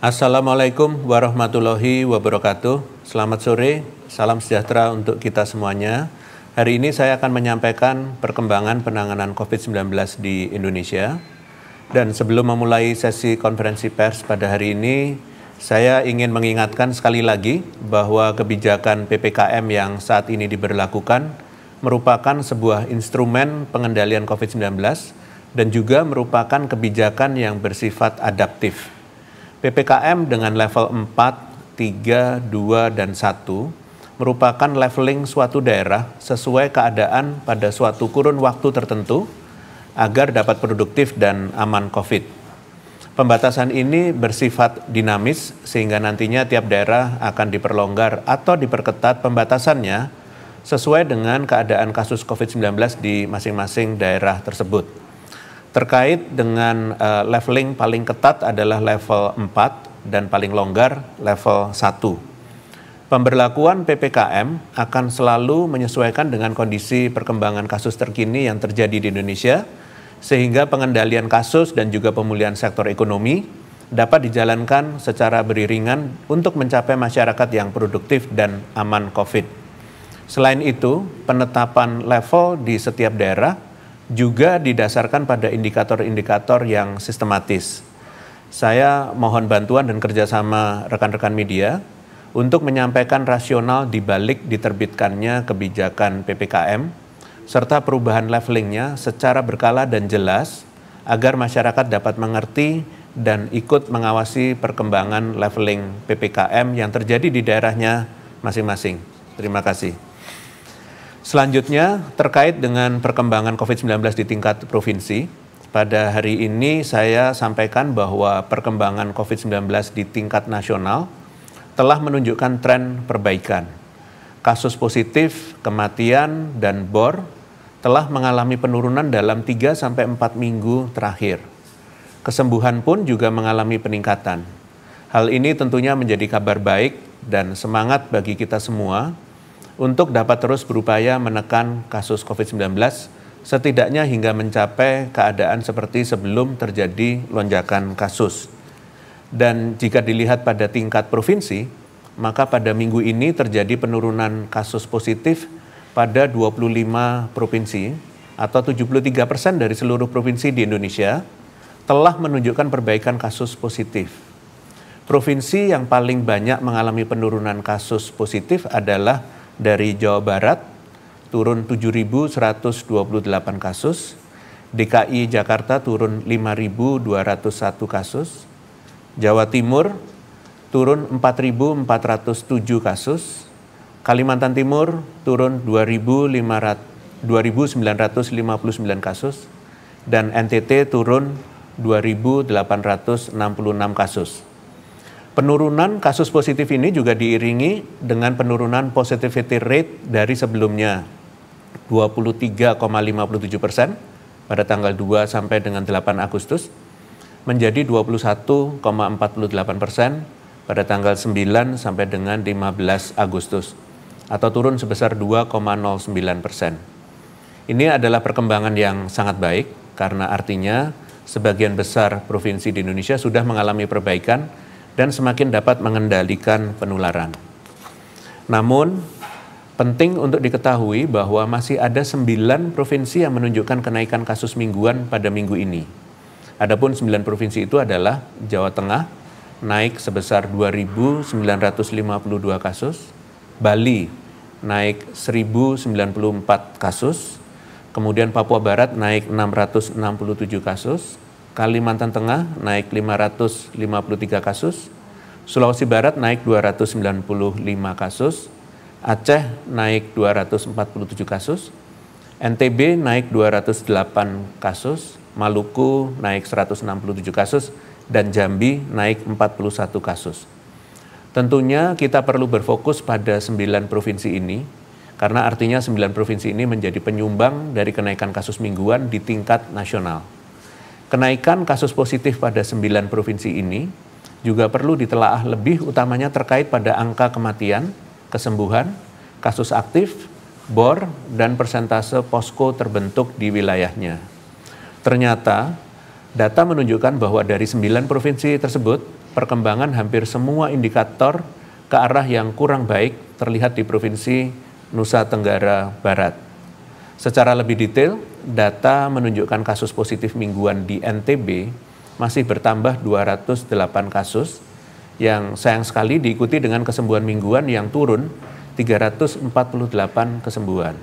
Assalamualaikum warahmatullahi wabarakatuh. Selamat sore, salam sejahtera untuk kita semuanya. Hari ini saya akan menyampaikan perkembangan penanganan COVID-19 di Indonesia. Dan sebelum memulai sesi konferensi pers pada hari ini, saya ingin mengingatkan sekali lagi bahwa kebijakan PPKM yang saat ini diberlakukan merupakan sebuah instrumen pengendalian COVID-19 dan juga merupakan kebijakan yang bersifat adaptif PPKM dengan level 4, 3, 2, dan 1 merupakan leveling suatu daerah sesuai keadaan pada suatu kurun waktu tertentu agar dapat produktif dan aman COVID. Pembatasan ini bersifat dinamis sehingga nantinya tiap daerah akan diperlonggar atau diperketat pembatasannya sesuai dengan keadaan kasus COVID-19 di masing-masing daerah tersebut terkait dengan uh, leveling paling ketat adalah level 4 dan paling longgar level 1. Pemberlakuan PPKM akan selalu menyesuaikan dengan kondisi perkembangan kasus terkini yang terjadi di Indonesia sehingga pengendalian kasus dan juga pemulihan sektor ekonomi dapat dijalankan secara beriringan untuk mencapai masyarakat yang produktif dan aman COVID. Selain itu, penetapan level di setiap daerah juga didasarkan pada indikator-indikator yang sistematis. Saya mohon bantuan dan kerjasama rekan-rekan media untuk menyampaikan rasional di balik diterbitkannya kebijakan PPKM serta perubahan levelingnya secara berkala dan jelas agar masyarakat dapat mengerti dan ikut mengawasi perkembangan leveling PPKM yang terjadi di daerahnya masing-masing. Terima kasih. Selanjutnya terkait dengan perkembangan COVID-19 di tingkat provinsi, pada hari ini saya sampaikan bahwa perkembangan COVID-19 di tingkat nasional telah menunjukkan tren perbaikan. Kasus positif, kematian, dan BOR telah mengalami penurunan dalam 3-4 minggu terakhir. Kesembuhan pun juga mengalami peningkatan. Hal ini tentunya menjadi kabar baik dan semangat bagi kita semua untuk dapat terus berupaya menekan kasus COVID-19 setidaknya hingga mencapai keadaan seperti sebelum terjadi lonjakan kasus. Dan jika dilihat pada tingkat provinsi, maka pada minggu ini terjadi penurunan kasus positif pada 25 provinsi atau 73 persen dari seluruh provinsi di Indonesia telah menunjukkan perbaikan kasus positif. Provinsi yang paling banyak mengalami penurunan kasus positif adalah dari Jawa Barat turun 7.128 kasus, DKI Jakarta turun 5.201 kasus, Jawa Timur turun 4.407 kasus, Kalimantan Timur turun 2.959 kasus, dan NTT turun 2.866 kasus. Penurunan kasus positif ini juga diiringi dengan penurunan positivity rate dari sebelumnya 23,57 persen pada tanggal 2 sampai dengan 8 Agustus menjadi 21,48 persen pada tanggal 9 sampai dengan 15 Agustus atau turun sebesar 2,09 persen. Ini adalah perkembangan yang sangat baik karena artinya sebagian besar provinsi di Indonesia sudah mengalami perbaikan dan semakin dapat mengendalikan penularan. Namun, penting untuk diketahui bahwa masih ada 9 provinsi yang menunjukkan kenaikan kasus mingguan pada minggu ini. Adapun 9 provinsi itu adalah Jawa Tengah naik sebesar 2.952 kasus, Bali naik 1.094 kasus, kemudian Papua Barat naik 667 kasus, Kalimantan Tengah naik 553 kasus, Sulawesi Barat naik 295 kasus, Aceh naik 247 kasus, NTB naik 208 kasus, Maluku naik 167 kasus, dan Jambi naik 41 kasus. Tentunya kita perlu berfokus pada 9 provinsi ini, karena artinya 9 provinsi ini menjadi penyumbang dari kenaikan kasus mingguan di tingkat nasional. Kenaikan kasus positif pada sembilan provinsi ini juga perlu ditelaah lebih utamanya terkait pada angka kematian, kesembuhan, kasus aktif, BOR, dan persentase posko terbentuk di wilayahnya. Ternyata, data menunjukkan bahwa dari sembilan provinsi tersebut, perkembangan hampir semua indikator ke arah yang kurang baik terlihat di Provinsi Nusa Tenggara Barat. Secara lebih detail, data menunjukkan kasus positif mingguan di NTB masih bertambah 208 kasus yang sayang sekali diikuti dengan kesembuhan mingguan yang turun 348 kesembuhan.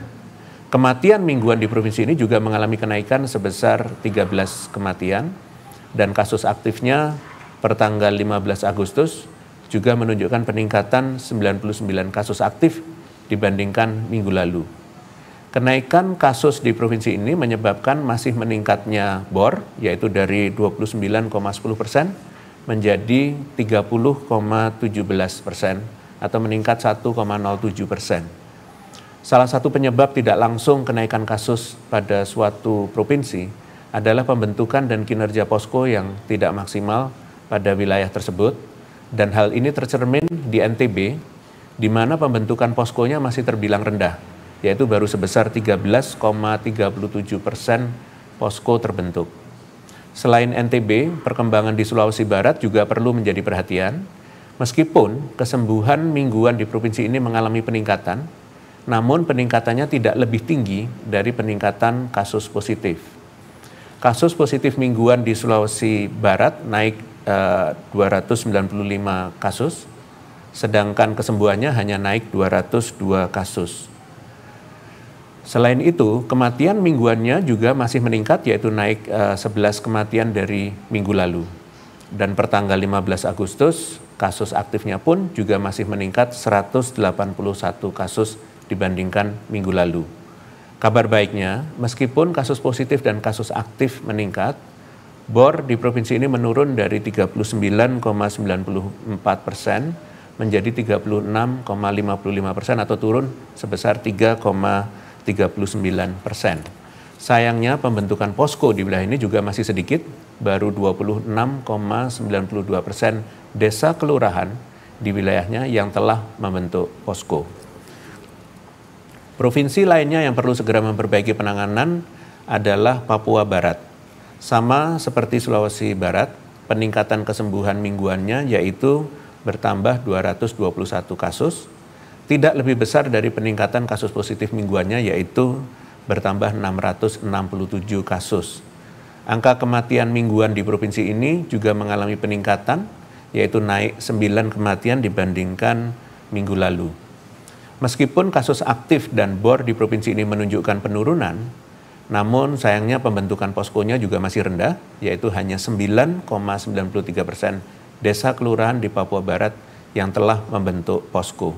Kematian mingguan di provinsi ini juga mengalami kenaikan sebesar 13 kematian dan kasus aktifnya per tanggal 15 Agustus juga menunjukkan peningkatan 99 kasus aktif dibandingkan minggu lalu. Kenaikan kasus di provinsi ini menyebabkan masih meningkatnya BOR, yaitu dari 29,10 persen menjadi 30,17 persen atau meningkat 1,07 persen. Salah satu penyebab tidak langsung kenaikan kasus pada suatu provinsi adalah pembentukan dan kinerja posko yang tidak maksimal pada wilayah tersebut dan hal ini tercermin di NTB di mana pembentukan poskonya masih terbilang rendah yaitu baru sebesar 13,37 persen posko terbentuk. Selain NTB, perkembangan di Sulawesi Barat juga perlu menjadi perhatian. Meskipun kesembuhan mingguan di provinsi ini mengalami peningkatan, namun peningkatannya tidak lebih tinggi dari peningkatan kasus positif. Kasus positif mingguan di Sulawesi Barat naik eh, 295 kasus, sedangkan kesembuhannya hanya naik 202 kasus. Selain itu, kematian mingguannya juga masih meningkat yaitu naik uh, eh, 11 kematian dari minggu lalu. Dan pertanggal 15 Agustus, kasus aktifnya pun juga masih meningkat 181 kasus dibandingkan minggu lalu. Kabar baiknya, meskipun kasus positif dan kasus aktif meningkat, BOR di provinsi ini menurun dari 39,94 persen menjadi 36,55 persen atau turun sebesar 3, 39 persen. Sayangnya pembentukan posko di wilayah ini juga masih sedikit, baru 26,92 persen desa kelurahan di wilayahnya yang telah membentuk posko. Provinsi lainnya yang perlu segera memperbaiki penanganan adalah Papua Barat. Sama seperti Sulawesi Barat, peningkatan kesembuhan mingguannya yaitu bertambah 221 kasus, tidak lebih besar dari peningkatan kasus positif mingguannya yaitu bertambah 667 kasus. Angka kematian mingguan di provinsi ini juga mengalami peningkatan yaitu naik 9 kematian dibandingkan minggu lalu. Meskipun kasus aktif dan bor di provinsi ini menunjukkan penurunan, namun sayangnya pembentukan poskonya juga masih rendah, yaitu hanya 9,93 persen desa kelurahan di Papua Barat yang telah membentuk posko.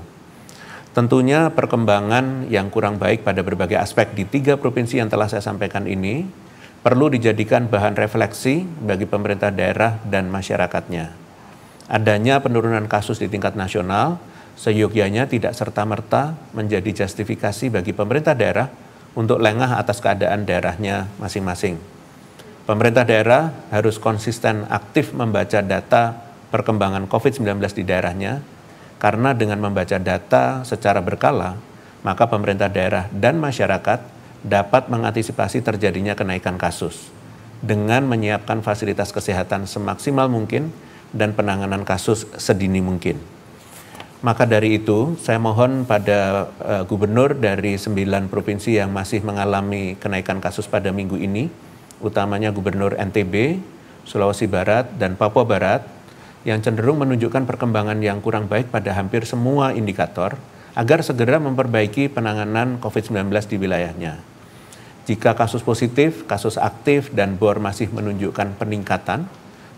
Tentunya perkembangan yang kurang baik pada berbagai aspek di tiga provinsi yang telah saya sampaikan ini perlu dijadikan bahan refleksi bagi pemerintah daerah dan masyarakatnya. Adanya penurunan kasus di tingkat nasional seyogyanya tidak serta-merta menjadi justifikasi bagi pemerintah daerah untuk lengah atas keadaan daerahnya masing-masing. Pemerintah daerah harus konsisten aktif membaca data perkembangan COVID-19 di daerahnya karena dengan membaca data secara berkala, maka pemerintah daerah dan masyarakat dapat mengantisipasi terjadinya kenaikan kasus dengan menyiapkan fasilitas kesehatan semaksimal mungkin dan penanganan kasus sedini mungkin. Maka dari itu, saya mohon pada uh, gubernur dari sembilan provinsi yang masih mengalami kenaikan kasus pada minggu ini, utamanya gubernur NTB, Sulawesi Barat, dan Papua Barat, yang cenderung menunjukkan perkembangan yang kurang baik pada hampir semua indikator agar segera memperbaiki penanganan COVID-19 di wilayahnya. Jika kasus positif, kasus aktif, dan BOR masih menunjukkan peningkatan,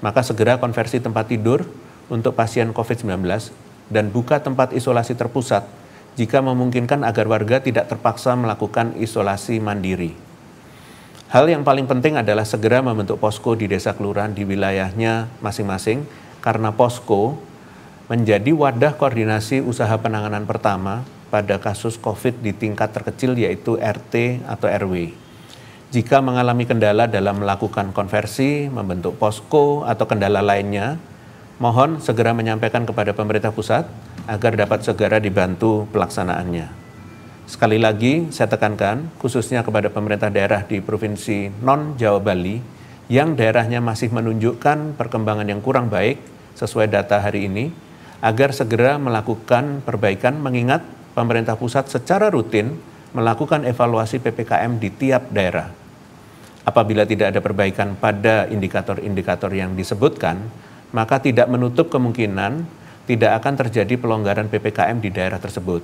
maka segera konversi tempat tidur untuk pasien COVID-19 dan buka tempat isolasi terpusat jika memungkinkan agar warga tidak terpaksa melakukan isolasi mandiri. Hal yang paling penting adalah segera membentuk posko di desa kelurahan di wilayahnya masing-masing karena posko menjadi wadah koordinasi usaha penanganan pertama pada kasus COVID di tingkat terkecil yaitu RT atau RW. Jika mengalami kendala dalam melakukan konversi, membentuk posko atau kendala lainnya, mohon segera menyampaikan kepada pemerintah pusat agar dapat segera dibantu pelaksanaannya. Sekali lagi saya tekankan khususnya kepada pemerintah daerah di provinsi non Jawa Bali yang daerahnya masih menunjukkan perkembangan yang kurang baik sesuai data hari ini agar segera melakukan perbaikan mengingat pemerintah pusat secara rutin melakukan evaluasi PPKM di tiap daerah. Apabila tidak ada perbaikan pada indikator-indikator yang disebutkan, maka tidak menutup kemungkinan tidak akan terjadi pelonggaran PPKM di daerah tersebut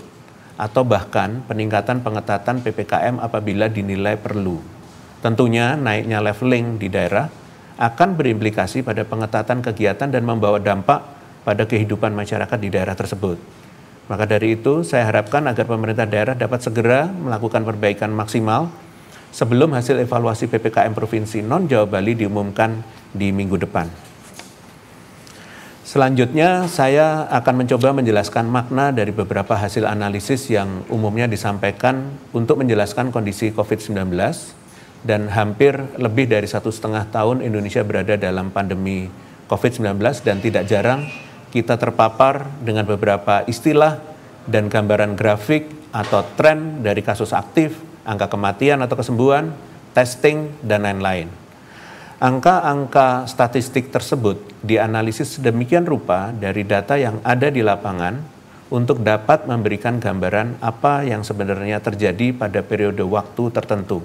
atau bahkan peningkatan pengetatan PPKM apabila dinilai perlu. Tentunya naiknya leveling di daerah akan berimplikasi pada pengetatan kegiatan dan membawa dampak pada kehidupan masyarakat di daerah tersebut. Maka dari itu, saya harapkan agar pemerintah daerah dapat segera melakukan perbaikan maksimal sebelum hasil evaluasi PPKM Provinsi Non-Jawa Bali diumumkan di minggu depan. Selanjutnya, saya akan mencoba menjelaskan makna dari beberapa hasil analisis yang umumnya disampaikan untuk menjelaskan kondisi COVID-19 dan hampir lebih dari satu setengah tahun Indonesia berada dalam pandemi COVID-19 dan tidak jarang kita terpapar dengan beberapa istilah dan gambaran grafik atau tren dari kasus aktif, angka kematian atau kesembuhan, testing, dan lain-lain. Angka-angka statistik tersebut dianalisis sedemikian rupa dari data yang ada di lapangan untuk dapat memberikan gambaran apa yang sebenarnya terjadi pada periode waktu tertentu.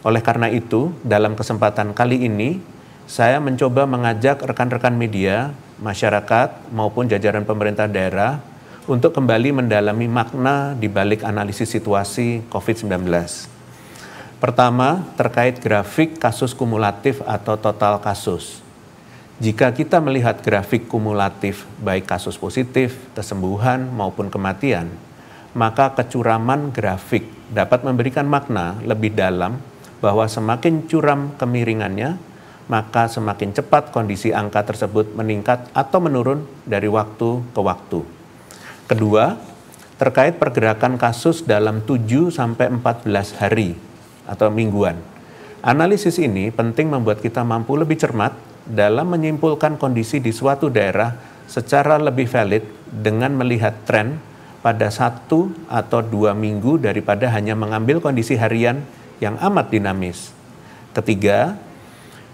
Oleh karena itu, dalam kesempatan kali ini, saya mencoba mengajak rekan-rekan media, masyarakat, maupun jajaran pemerintah daerah untuk kembali mendalami makna di balik analisis situasi COVID-19. Pertama, terkait grafik kasus kumulatif atau total kasus. Jika kita melihat grafik kumulatif baik kasus positif, kesembuhan maupun kematian, maka kecuraman grafik dapat memberikan makna lebih dalam bahwa semakin curam kemiringannya, maka semakin cepat kondisi angka tersebut meningkat atau menurun dari waktu ke waktu. Kedua, terkait pergerakan kasus dalam 7 sampai 14 hari atau mingguan. Analisis ini penting membuat kita mampu lebih cermat dalam menyimpulkan kondisi di suatu daerah secara lebih valid dengan melihat tren pada satu atau dua minggu daripada hanya mengambil kondisi harian yang amat dinamis. Ketiga,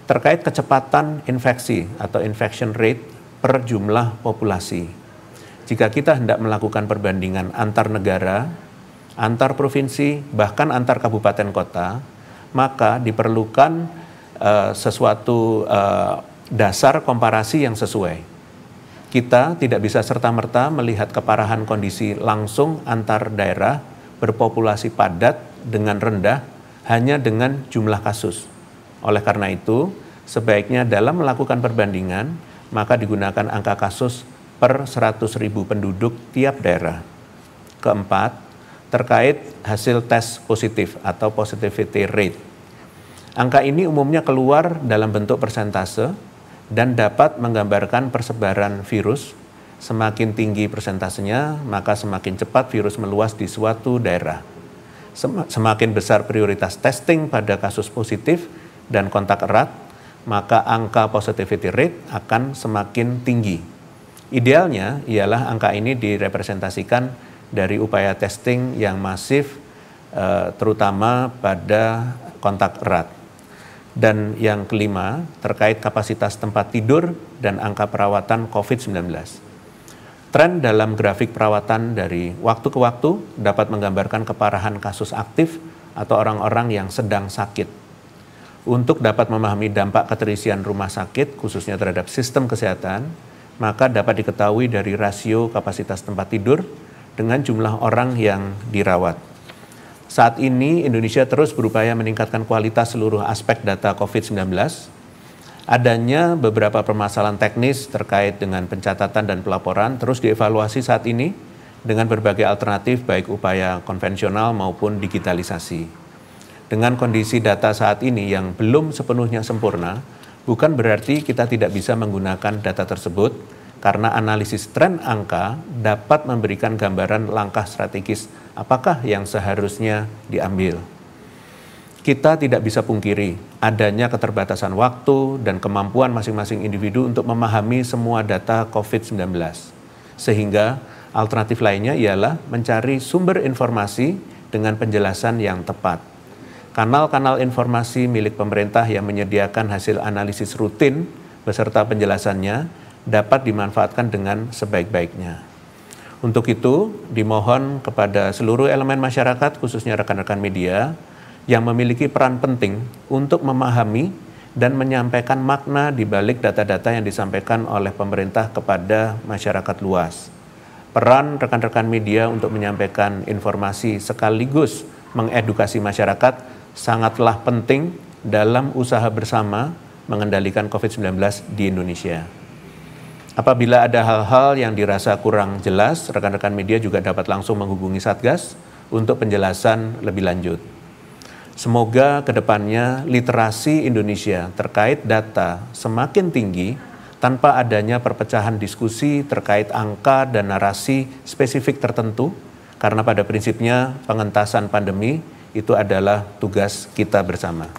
terkait kecepatan infeksi atau infection rate per jumlah populasi. Jika kita hendak melakukan perbandingan antar negara, antar provinsi, bahkan antar kabupaten kota, maka diperlukan uh, sesuatu uh, dasar komparasi yang sesuai. Kita tidak bisa serta-merta melihat keparahan kondisi langsung antar daerah berpopulasi padat dengan rendah hanya dengan jumlah kasus. Oleh karena itu, sebaiknya dalam melakukan perbandingan, maka digunakan angka kasus per ribu penduduk tiap daerah. Keempat, terkait hasil tes positif atau positivity rate. Angka ini umumnya keluar dalam bentuk persentase dan dapat menggambarkan persebaran virus. Semakin tinggi persentasenya, maka semakin cepat virus meluas di suatu daerah semakin besar prioritas testing pada kasus positif dan kontak erat, maka angka positivity rate akan semakin tinggi. Idealnya ialah angka ini direpresentasikan dari upaya testing yang masif, eh, terutama pada kontak erat. Dan yang kelima, terkait kapasitas tempat tidur dan angka perawatan COVID-19. Tren dalam grafik perawatan dari waktu ke waktu dapat menggambarkan keparahan kasus aktif atau orang-orang yang sedang sakit. Untuk dapat memahami dampak keterisian rumah sakit, khususnya terhadap sistem kesehatan, maka dapat diketahui dari rasio kapasitas tempat tidur dengan jumlah orang yang dirawat. Saat ini Indonesia terus berupaya meningkatkan kualitas seluruh aspek data COVID-19 adanya beberapa permasalahan teknis terkait dengan pencatatan dan pelaporan terus dievaluasi saat ini dengan berbagai alternatif baik upaya konvensional maupun digitalisasi. Dengan kondisi data saat ini yang belum sepenuhnya sempurna, bukan berarti kita tidak bisa menggunakan data tersebut karena analisis tren angka dapat memberikan gambaran langkah strategis apakah yang seharusnya diambil kita tidak bisa pungkiri adanya keterbatasan waktu dan kemampuan masing-masing individu untuk memahami semua data COVID-19. Sehingga alternatif lainnya ialah mencari sumber informasi dengan penjelasan yang tepat. Kanal-kanal informasi milik pemerintah yang menyediakan hasil analisis rutin beserta penjelasannya dapat dimanfaatkan dengan sebaik-baiknya. Untuk itu, dimohon kepada seluruh elemen masyarakat, khususnya rekan-rekan media, yang memiliki peran penting untuk memahami dan menyampaikan makna di balik data-data yang disampaikan oleh pemerintah kepada masyarakat luas. Peran rekan-rekan media untuk menyampaikan informasi sekaligus mengedukasi masyarakat sangatlah penting dalam usaha bersama mengendalikan COVID-19 di Indonesia. Apabila ada hal-hal yang dirasa kurang jelas, rekan-rekan media juga dapat langsung menghubungi Satgas untuk penjelasan lebih lanjut. Semoga kedepannya literasi Indonesia terkait data semakin tinggi tanpa adanya perpecahan diskusi terkait angka dan narasi spesifik tertentu, karena pada prinsipnya pengentasan pandemi itu adalah tugas kita bersama.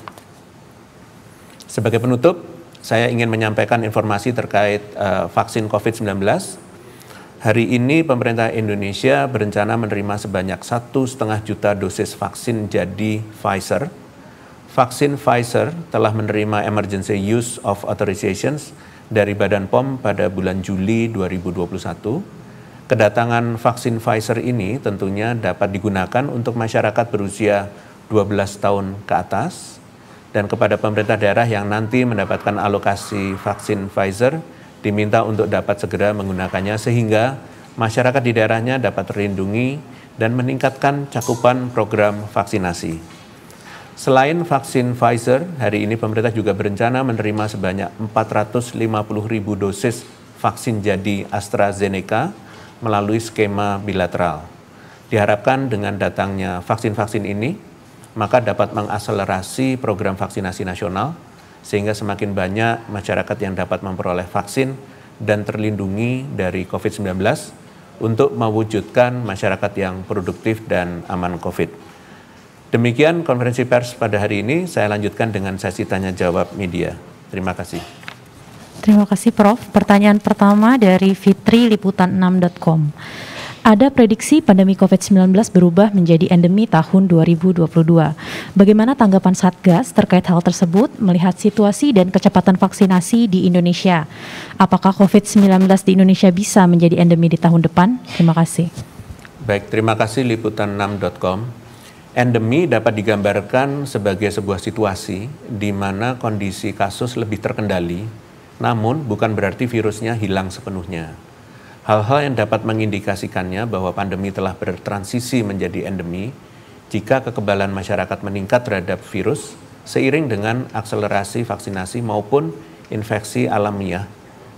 Sebagai penutup, saya ingin menyampaikan informasi terkait uh, vaksin COVID-19 Hari ini pemerintah Indonesia berencana menerima sebanyak satu setengah juta dosis vaksin jadi Pfizer. Vaksin Pfizer telah menerima Emergency Use of Authorizations dari Badan POM pada bulan Juli 2021. Kedatangan vaksin Pfizer ini tentunya dapat digunakan untuk masyarakat berusia 12 tahun ke atas dan kepada pemerintah daerah yang nanti mendapatkan alokasi vaksin Pfizer diminta untuk dapat segera menggunakannya sehingga masyarakat di daerahnya dapat terlindungi dan meningkatkan cakupan program vaksinasi. Selain vaksin Pfizer, hari ini pemerintah juga berencana menerima sebanyak 450 ribu dosis vaksin jadi AstraZeneca melalui skema bilateral. Diharapkan dengan datangnya vaksin-vaksin ini, maka dapat mengakselerasi program vaksinasi nasional sehingga semakin banyak masyarakat yang dapat memperoleh vaksin dan terlindungi dari COVID-19 untuk mewujudkan masyarakat yang produktif dan aman COVID. Demikian konferensi pers pada hari ini. Saya lanjutkan dengan sesi tanya jawab media. Terima kasih. Terima kasih Prof. Pertanyaan pertama dari Fitri Liputan6.com ada prediksi pandemi COVID-19 berubah menjadi endemi tahun 2022. Bagaimana tanggapan Satgas terkait hal tersebut melihat situasi dan kecepatan vaksinasi di Indonesia? Apakah COVID-19 di Indonesia bisa menjadi endemi di tahun depan? Terima kasih. Baik, terima kasih liputan6.com. Endemi dapat digambarkan sebagai sebuah situasi di mana kondisi kasus lebih terkendali, namun bukan berarti virusnya hilang sepenuhnya. Hal-hal yang dapat mengindikasikannya bahwa pandemi telah bertransisi menjadi endemi jika kekebalan masyarakat meningkat terhadap virus seiring dengan akselerasi vaksinasi maupun infeksi alamiah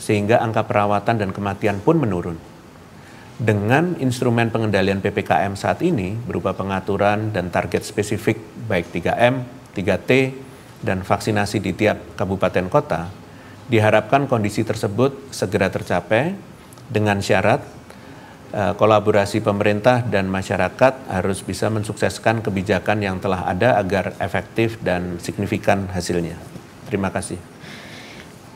sehingga angka perawatan dan kematian pun menurun. Dengan instrumen pengendalian PPKM saat ini berupa pengaturan dan target spesifik baik 3M, 3T, dan vaksinasi di tiap kabupaten kota, diharapkan kondisi tersebut segera tercapai dengan syarat eh, kolaborasi pemerintah dan masyarakat harus bisa mensukseskan kebijakan yang telah ada agar efektif dan signifikan hasilnya. Terima kasih.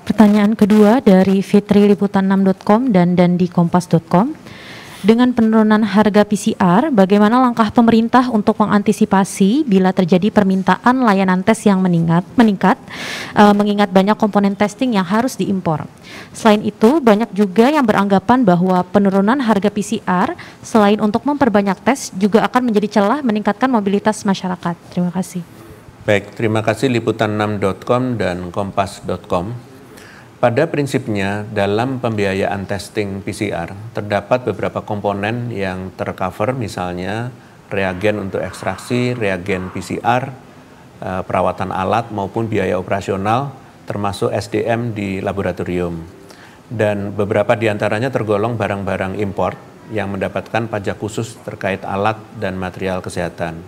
Pertanyaan kedua dari Fitri Liputan6.com dan Dandi Kompas.com. Dengan penurunan harga PCR, bagaimana langkah pemerintah untuk mengantisipasi bila terjadi permintaan layanan tes yang meningkat, meningkat eh, e, mengingat banyak komponen testing yang harus diimpor. Selain itu, banyak juga yang beranggapan bahwa penurunan harga PCR selain untuk memperbanyak tes juga akan menjadi celah meningkatkan mobilitas masyarakat. Terima kasih. Baik, terima kasih liputan6.com dan kompas.com. Pada prinsipnya, dalam pembiayaan testing PCR terdapat beberapa komponen yang tercover, misalnya reagen untuk ekstraksi, reagen PCR, eh, perawatan alat maupun biaya operasional, termasuk SDM di laboratorium. Dan beberapa diantaranya tergolong barang-barang import yang mendapatkan pajak khusus terkait alat dan material kesehatan.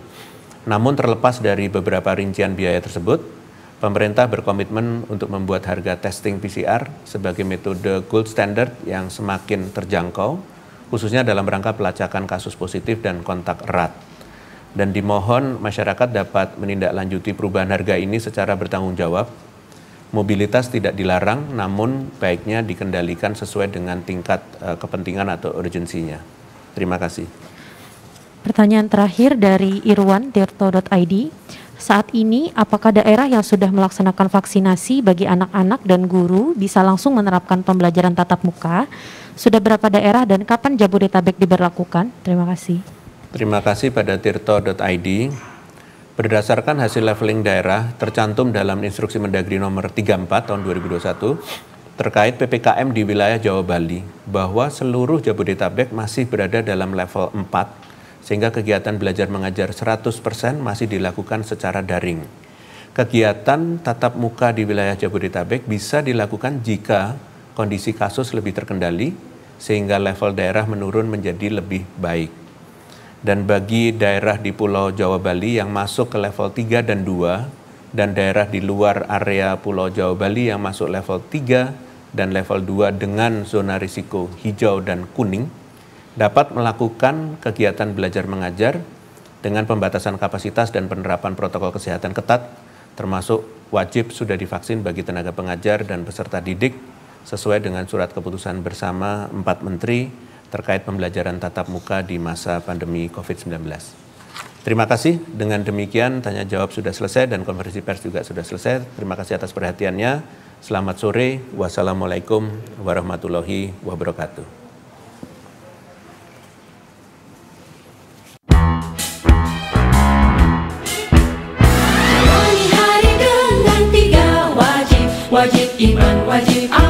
Namun terlepas dari beberapa rincian biaya tersebut, Pemerintah berkomitmen untuk membuat harga testing PCR sebagai metode gold standard yang semakin terjangkau, khususnya dalam rangka pelacakan kasus positif dan kontak erat. Dan dimohon masyarakat dapat menindaklanjuti perubahan harga ini secara bertanggung jawab. Mobilitas tidak dilarang, namun baiknya dikendalikan sesuai dengan tingkat eh, kepentingan atau urgensinya. Terima kasih. Pertanyaan terakhir dari Irwan Tirto.id. Saat ini, apakah daerah yang sudah melaksanakan vaksinasi bagi anak-anak dan guru bisa langsung menerapkan pembelajaran tatap muka? Sudah berapa daerah dan kapan Jabodetabek diberlakukan? Terima kasih. Terima kasih pada tirto.id. Berdasarkan hasil leveling daerah tercantum dalam instruksi Mendagri nomor 34 tahun 2021 terkait PPKM di wilayah Jawa Bali bahwa seluruh Jabodetabek masih berada dalam level 4 sehingga kegiatan belajar mengajar 100% masih dilakukan secara daring. Kegiatan tatap muka di wilayah Jabodetabek bisa dilakukan jika kondisi kasus lebih terkendali sehingga level daerah menurun menjadi lebih baik. Dan bagi daerah di Pulau Jawa Bali yang masuk ke level 3 dan 2 dan daerah di luar area Pulau Jawa Bali yang masuk level 3 dan level 2 dengan zona risiko hijau dan kuning, dapat melakukan kegiatan belajar mengajar dengan pembatasan kapasitas dan penerapan protokol kesehatan ketat, termasuk wajib sudah divaksin bagi tenaga pengajar dan peserta didik sesuai dengan surat keputusan bersama empat menteri terkait pembelajaran tatap muka di masa pandemi COVID-19. Terima kasih. Dengan demikian tanya jawab sudah selesai dan konversi pers juga sudah selesai. Terima kasih atas perhatiannya. Selamat sore. Wassalamualaikum warahmatullahi wabarakatuh. wajib iman wajib amal